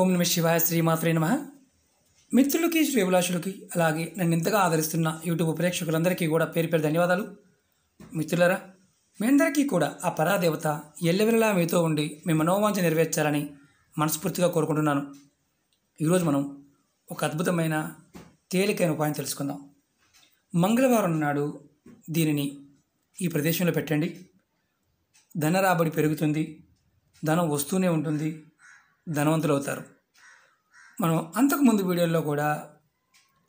ఓం నమ శివాయ శ్రీమాత్రే నమ మిత్రులకి అభిలాషులకి అలాగే నన్ను ఇంతగా ఆదరిస్తున్న యూట్యూబ్ ప్రేక్షకులందరికీ కూడా పేరు పేరు ధన్యవాదాలు మిత్రులరా మీ అందరికీ కూడా ఆ పరాదేవత ఎల్లెవెల్లా మీతో ఉండి మీ మనోవాంఛ నెరవేర్చాలని మనస్ఫూర్తిగా కోరుకుంటున్నాను ఈరోజు మనం ఒక అద్భుతమైన తేలికైన ఉపాయం తెలుసుకుందాం మంగళవారం నాడు దీనిని ఈ ప్రదేశంలో పెట్టండి ధన రాబడి పెరుగుతుంది ధనం వస్తూనే ఉంటుంది ధనవంతులు అవుతారు మనం అంతకుముందు వీడియోల్లో కూడా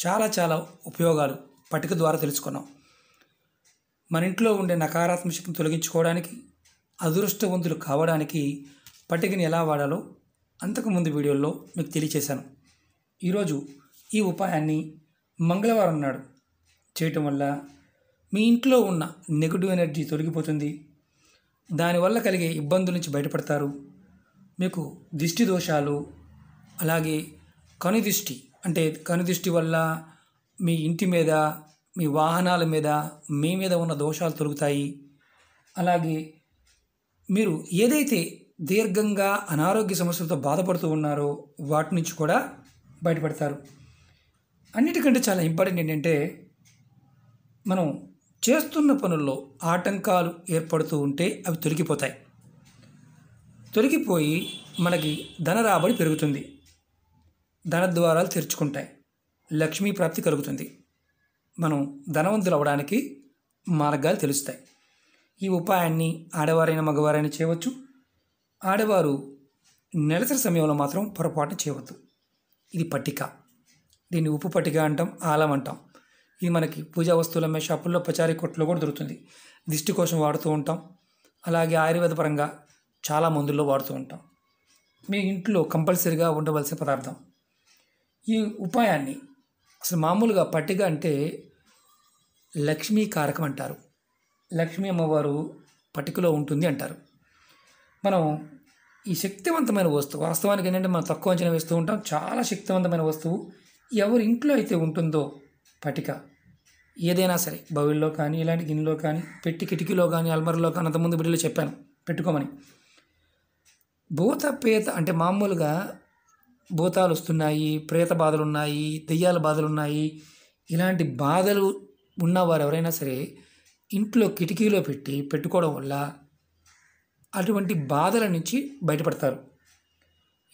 చాలా చాలా ఉపయోగాలు పట్టిక ద్వారా తెలుసుకున్నాం మన ఇంట్లో ఉండే నకారాత్మక శక్తిని తొలగించుకోవడానికి అదృష్టవంతులు కావడానికి పట్టికని ఎలా వాడాలో అంతకుముందు వీడియోల్లో మీకు తెలియచేశాను ఈరోజు ఈ ఉపాయాన్ని మంగళవారం నాడు చేయటం వల్ల మీ ఇంట్లో ఉన్న నెగిటివ్ ఎనర్జీ తొలగిపోతుంది దానివల్ల కలిగే ఇబ్బందుల నుంచి బయటపడతారు మీకు దిష్టి దోషాలు అలాగే కనుదిష్టి అంటే కనుదిష్టి వల్ల మీ ఇంటి మీద మీ వాహనాల మీద మీ మీద ఉన్న దోషాలు తొలుగుతాయి అలాగే మీరు ఏదైతే దీర్ఘంగా అనారోగ్య సమస్యలతో బాధపడుతూ ఉన్నారో వాటి నుంచి కూడా బయటపడతారు అన్నిటికంటే చాలా ఇంపార్టెంట్ ఏంటంటే మనం చేస్తున్న పనుల్లో ఆటంకాలు ఏర్పడుతూ ఉంటే అవి తొలగిపోతాయి తొలగిపోయి మనకి ధన రాబడి పెరుగుతుంది ధన ద్వారాలు తెరుచుకుంటాయి లక్ష్మీ ప్రాప్తి కలుగుతుంది మనం ధనవంతులు అవ్వడానికి మార్గాలు తెలుస్తాయి ఈ ఉపాయాన్ని ఆడవారైన మగవారైనా చేయవచ్చు ఆడవారు నెలసరి సమయంలో మాత్రం పొరపాటు చేయవద్దు ఇది పట్టిక దీన్ని ఉప్పు పట్టిక అంటాం ఆలం అంటాం ఇది మనకి పూజా వస్తువులు అమ్మే షాపుల్లో పచారీ కొట్లో కూడా దొరుకుతుంది దిష్టి కోసం వాడుతూ ఉంటాం అలాగే ఆయుర్వేద పరంగా చాలా మందుల్లో వాడుతూ ఉంటాం మీ ఇంట్లో కంపల్సరీగా ఉండవలసిన పదార్థం ఈ ఉపాయాన్ని అసలు మామూలుగా పట్టిక అంటే లక్ష్మీ కారకం అంటారు లక్ష్మీ అమ్మవారు పట్టికలో ఉంటుంది అంటారు మనం ఈ శక్తివంతమైన వస్తువు వాస్తవానికి ఏంటంటే మనం తక్కువ అంచనా వేస్తూ ఉంటాం చాలా శక్తివంతమైన వస్తువు ఎవరి ఇంట్లో అయితే ఉంటుందో పటిక ఏదైనా సరే బవిల్లో కానీ ఇలాంటి గిన్నెలో కానీ పెట్టి కిటికీలో కానీ అల్మరిలో కానీ అంతకుముందు బిడ్డలో చెప్పాను పెట్టుకోమని భూత ప్రేత అంటే మామూలుగా భూతాలు వస్తున్నాయి ప్రేత బాధలు ఉన్నాయి దెయ్యాల బాధలు ఉన్నాయి ఇలాంటి బాధలు ఉన్నవారు ఎవరైనా సరే ఇంట్లో కిటికీలో పెట్టి పెట్టుకోవడం వల్ల అటువంటి బాధల నుంచి బయటపడతారు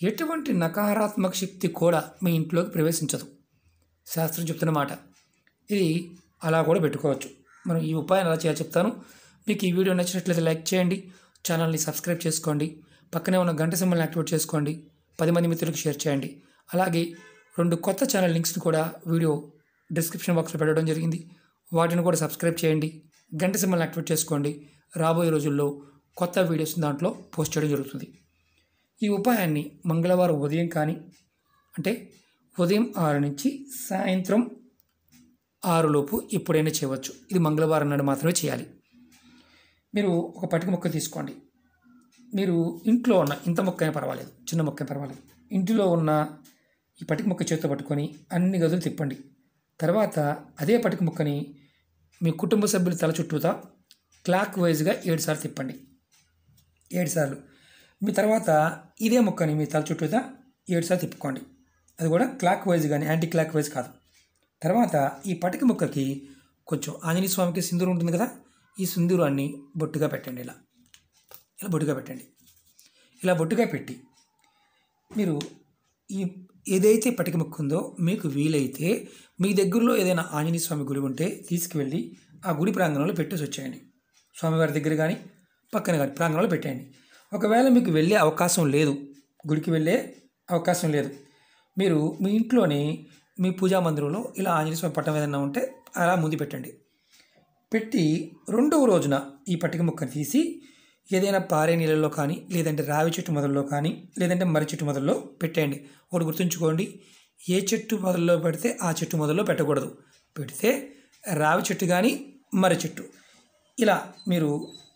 ఎటువంటి నకారాత్మక శక్తి కూడా మీ ఇంట్లోకి ప్రవేశించదు శాస్త్రం చెప్తున్న మాట ఇది అలా కూడా పెట్టుకోవచ్చు మనం ఈ ఉపాయం ఎలా చేయాలో చెప్తాను మీకు ఈ వీడియో నచ్చినట్లయితే లైక్ చేయండి ఛానల్ని సబ్స్క్రైబ్ చేసుకోండి పక్కనే ఉన్న గంట సింబల్ని యాక్టివేట్ చేసుకోండి పది మంది మిత్రులకు షేర్ చేయండి అలాగే రెండు కొత్త ఛానల్ లింక్స్ని కూడా వీడియో డిస్క్రిప్షన్ బాక్స్లో పెట్టడం జరిగింది వాటిని కూడా సబ్స్క్రైబ్ చేయండి గంట సింబల్ని యాక్టివేట్ చేసుకోండి రాబోయే రోజుల్లో కొత్త వీడియోస్ దాంట్లో పోస్ట్ చేయడం జరుగుతుంది ఈ ఉపాయాన్ని మంగళవారం ఉదయం కానీ అంటే ఉదయం ఆరు నుంచి సాయంత్రం ఆరులోపు ఎప్పుడైనా చేయవచ్చు ఇది మంగళవారం నాడు మాత్రమే చేయాలి మీరు ఒక పటిక మొక్క తీసుకోండి మీరు ఇంట్లో ఉన్న ఇంత మొక్క అయినా పర్వాలేదు చిన్న మొక్క పర్వాలేదు ఇంటిలో ఉన్న ఈ పటిక మొక్క చేతితో పట్టుకొని అన్ని గదులు తిప్పండి తర్వాత అదే పటిక మొక్కని మీ కుటుంబ సభ్యుల తల చుట్టూతా క్లాక్ వైజ్గా ఏడుసార్లు తిప్పండి ఏడుసార్లు మీ తర్వాత ఇదే మొక్కని మీ తల చుట్టూతా ఏడుసార్లు తిప్పుకోండి అది కూడా క్లాక్ వైజ్ కానీ యాంటీ క్లాక్ వైజ్ కాదు తర్వాత ఈ పటిక ముక్కకి కొంచెం ఆంజనేయ స్వామికి సింధూరు ఉంటుంది కదా ఈ సింధూరాన్ని బొట్టుగా పెట్టండి ఇలా ఇలా బొట్టుగా పెట్టండి ఇలా బొట్టుగా పెట్టి మీరు ఈ ఏదైతే పటిక ముక్కు ఉందో మీకు వీలైతే మీ దగ్గరలో ఏదైనా ఆంజనేయ స్వామి గుడి ఉంటే తీసుకువెళ్ళి ఆ గుడి ప్రాంగణంలో పెట్టేసి వచ్చేయండి స్వామివారి దగ్గర కానీ పక్కన కానీ ప్రాంగణంలో పెట్టేయండి ఒకవేళ మీకు వెళ్ళే అవకాశం లేదు గుడికి వెళ్ళే అవకాశం లేదు మీరు మీ ఇంట్లోనే మీ పూజా మందిరంలో ఇలా ఆంజనేయ స్వామి పట్టం ఏదైనా ఉంటే అలా ముందు పెట్టండి పెట్టి రెండవ రోజున ఈ పట్టిక ముక్కను తీసి ఏదైనా పారే నీళ్ళలో కానీ లేదంటే రావి చెట్టు మొదల్లో కానీ లేదంటే మర్రి చెట్టు మొదల్లో పెట్టేయండి ఒకటి గుర్తుంచుకోండి ఏ చెట్టు మొదల్లో పెడితే ఆ చెట్టు మొదల్లో పెట్టకూడదు పెడితే రావి చెట్టు కానీ మర్రి చెట్టు ఇలా మీరు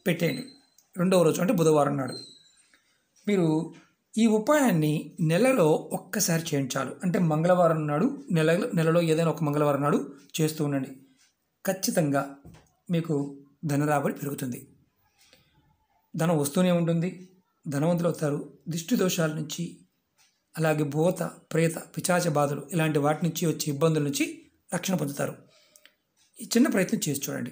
పెట్టేయండి రెండవ రోజు అంటే బుధవారం నాడు మీరు ఈ ఉపాయాన్ని నెలలో ఒక్కసారి చేయించాలి అంటే మంగళవారం నాడు నెల నెలలో ఏదైనా ఒక మంగళవారం నాడు చేస్తూ ఉండండి ఖచ్చితంగా మీకు ధన రాబడి పెరుగుతుంది ధనం వస్తూనే ఉంటుంది ధనవంతులు అవుతారు దిష్టి దోషాల నుంచి అలాగే భూత ప్రేత పిచాచ బాధలు ఇలాంటి వాటి నుంచి వచ్చే ఇబ్బందుల నుంచి రక్షణ పొందుతారు ఈ చిన్న ప్రయత్నం చేసి చూడండి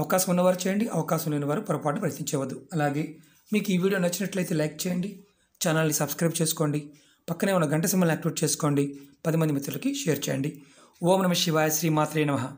అవకాశం ఉన్నవారు చేయండి అవకాశం లేని వారు పొరపాటు ప్రయత్నించవద్దు అలాగే మీకు ఈ వీడియో నచ్చినట్లయితే లైక్ చేయండి ఛానల్ని సబ్స్క్రైబ్ చేసుకోండి పక్కనే ఉన్న గంట సింబల్ని యాక్టివేట్ చేసుకోండి పది మంది మిత్రులకి షేర్ చేయండి ఓం నమ శివాయ శ్రీ మాత్రే నమ